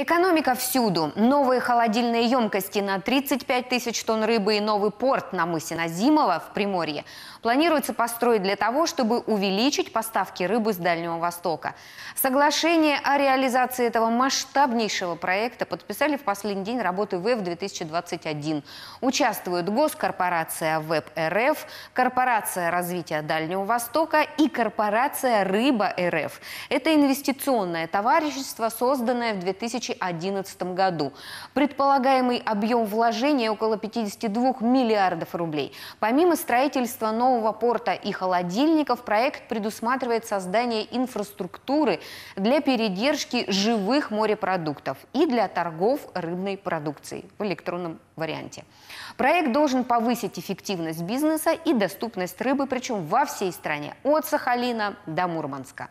Экономика всюду. Новые холодильные емкости на 35 тысяч тонн рыбы и новый порт на мысе Назимова в Приморье планируется построить для того, чтобы увеличить поставки рыбы с Дальнего Востока. Соглашение о реализации этого масштабнейшего проекта подписали в последний день работы ВЭФ 2021. Участвуют госкорпорация ВЭП РФ, корпорация развития Дальнего Востока и корпорация Рыба РФ. Это инвестиционное товарищество, созданное в 2000 2011 году. Предполагаемый объем вложения около 52 миллиардов рублей. Помимо строительства нового порта и холодильников, проект предусматривает создание инфраструктуры для передержки живых морепродуктов и для торгов рыбной продукцией в электронном варианте. Проект должен повысить эффективность бизнеса и доступность рыбы, причем во всей стране, от Сахалина до Мурманска.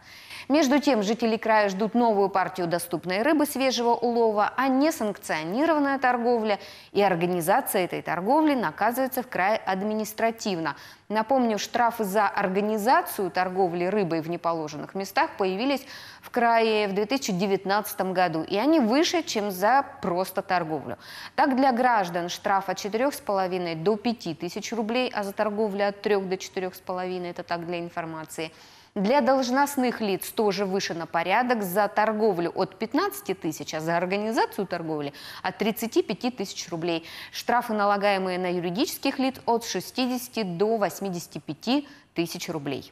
Между тем, жители края ждут новую партию доступной рыбы свежего рыбачьего улова, а несанкционированная торговля и организация этой торговли наказывается в край административно. Напомню, штрафы за организацию торговли рыбой в неположенных местах появились в крае в 2019 году, и они выше, чем за просто торговлю. Так, для граждан штраф от 4,5 до 5 тысяч рублей, а за торговлю от 3 до 4,5, это так для информации – для должностных лиц тоже выше на порядок. За торговлю от 15 тысяч, а за организацию торговли от 35 тысяч рублей. Штрафы, налагаемые на юридических лиц, от 60 до 85 тысяч рублей.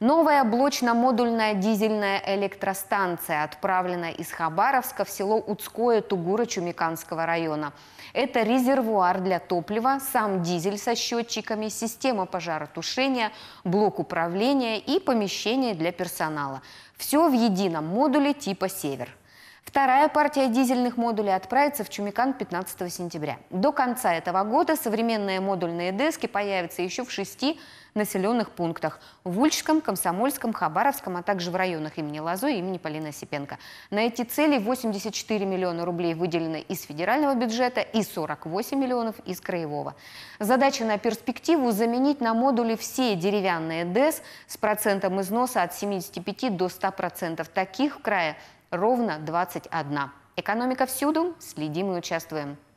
Новая блочно-модульная дизельная электростанция отправлена из Хабаровска в село Уцкое Тугура Чумиканского района. Это резервуар для топлива, сам дизель со счетчиками, система пожаротушения, блок управления и помещение для персонала. Все в едином модуле типа «Север». Вторая партия дизельных модулей отправится в Чумикан 15 сентября. До конца этого года современные модульные дески появятся еще в шести населенных пунктах – в Ульчском, Комсомольском, Хабаровском, а также в районах имени Лазо и имени Полины Осипенко. На эти цели 84 миллиона рублей выделены из федерального бюджета и 48 миллионов из краевого. Задача на перспективу – заменить на модули все деревянные ДЭС с процентом износа от 75 до 100%. Таких в крае ровно 21. Экономика всюду, следим и участвуем.